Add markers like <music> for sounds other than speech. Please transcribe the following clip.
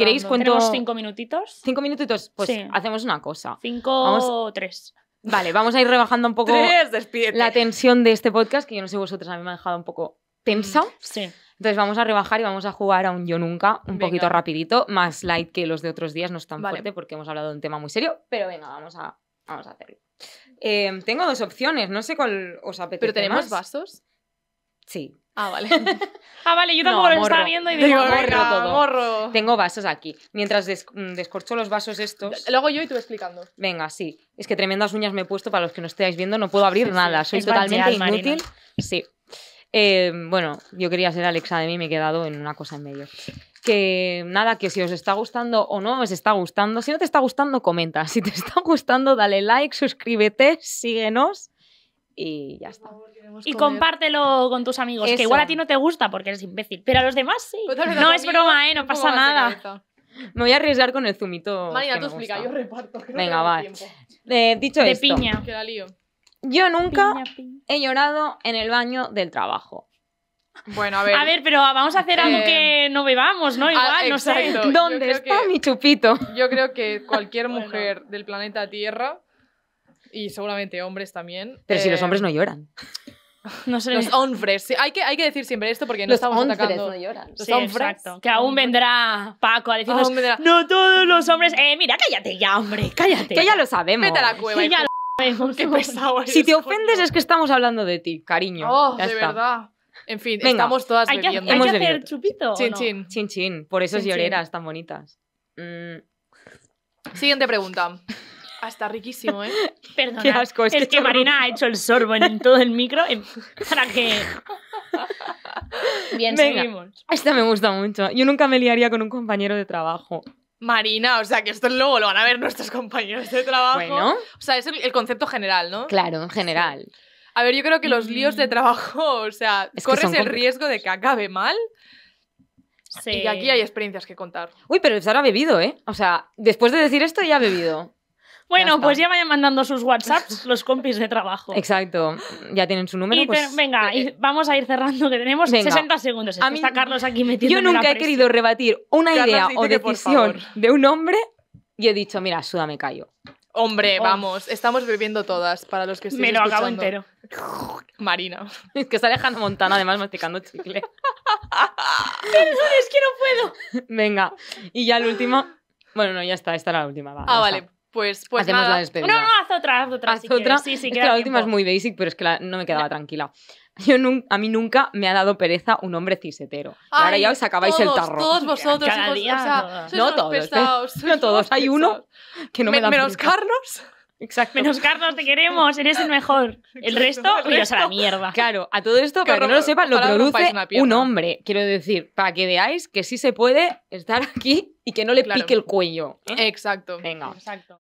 ¿Queréis ¿Tenemos cinco minutitos? ¿Cinco minutitos? Pues hacemos una cosa. Cinco o tres. Vale, vamos a ir rebajando un poco la tensión de este podcast, que yo no sé vosotros a mí me ha dejado un poco tensa. Mm, sí. Entonces vamos a rebajar y vamos a jugar a un yo nunca, un poquito rapidito, más light que los de otros días, no es tan fuerte porque hemos hablado de un tema muy serio, pero venga, vamos a, hacerlo. Eh, tengo dos opciones, no sé cuál os apetece. ¿Pero tenemos vasos? Sí. Ah, vale. <laughs> ah, vale, yo tampoco lo estaba viendo y <laughs> digo, Tengo vasos aquí. Mientras mm, descorcho los vasos estos. Luego yo y tú explicando. Venga, sí. Es que tremendas uñas me he puesto para los que no estéis viendo, no puedo abrir nada. Soy totalmente inútil. Sí. Eh, bueno, yo quería ser Alexa de mí me he quedado en una cosa en medio. Que nada, que si os está gustando o no os está gustando, si no te está gustando, comenta. Si te está gustando, dale like, suscríbete, síguenos y ya está. y compártelo con tus amigos, que igual a ti no te gusta porque eres imbécil, pero a los demás sí. Pues no es broma, ¿eh? No pasa nada. Me voy a arriesgar con el zumito. Marina, tú explica, yo reparto. Venga, va. Eh, dicho de esto. piña. Yo nunca he llorado en el baño del trabajo. Bueno, a <laughs> ver. A ver, pero vamos a hacer algo eh, que no bebamos, ¿no? Ah, igual, no sé. ¿Dónde está mi chupito? Yo creo que cualquier <laughs> mujer del planeta Tierra y seguramente hombres también. Pero si los hombres eh, no lloran. <laughs> No Los hombres. hay, que, hay que decir siempre esto porque no estamos atacando. No lloran. Los hombres. Que aún vendrá Paco a decirnos. No todos los hombres. Eh, mira, cállate ya, hombre. Cállate. Que ya lo sabemos. la cueva. Que ya lo sabemos. Si te ofendes es que estamos hablando de ti, cariño. Oh, de verdad. En fin, estamos todas hay bebiendo. Que, hay que hacer chupito. Chin, chin. Chin, Por eso lloreras tan bonitas. Mm. Siguiente pregunta. Ah, está riquísimo, ¿eh? <laughs> Perdona. es, que, Marina ha hecho el sorbo en todo el micro para que... <laughs> Bien, seguimos. Esta me gusta mucho. Yo nunca me liaría con un compañero de trabajo. Marina, o sea, que esto luego lo van a ver nuestros compañeros de trabajo. Bueno. O sea, es el, concepto general, ¿no? Claro, en general. A ver, yo creo que los mm. líos de trabajo, <laughs> o sea, corres el riesgo de que acabe mal. Sí. Y aquí hay experiencias que contar. Uy, pero Sara ha bebido, ¿eh? O sea, después de decir esto ya ha bebido. Bueno, pues ya vayan mandando sus WhatsApps <laughs> los compis de trabajo. Exacto, ya tienen su número. Pues, venga, eh, y eh. vamos a ir cerrando, que tenemos 60 segundos. a está Carlos aquí metido. Yo nunca he querido rebatir una idea o decisión de un hombre y he dicho, mira, suda, me callo. Hombre, oh. vamos, estamos bebiendo todas para los que estén Me lo acabo entero. <laughs> Marina. Es que está Alejandro Montana además masticando chicle. es que no puedo. Venga, y ya el último. Bueno, no, ya está, esta era la última. ah, vale. Pues, pues la No, no, haz otra, haz otra. que la última es muy basic, pero es que no me quedaba tranquila. <laughs> Yo a mí nunca me ha dado pereza un hombre cisetero. ahora ya os acabáis el tarro. Todos vosotros. no todos. ¿eh? no todos. Hay uno que no me, me da Menos Carlos. Exacto. Menos Carlos, te queremos, eres el mejor. El resto, miras a la mierda. Claro, a todo esto, para que no lo sepan, lo produce un hombre. Quiero decir, para que veáis que sí se puede estar aquí y que no le pique el cuello. ¿eh? Exacto. Venga. Exacto.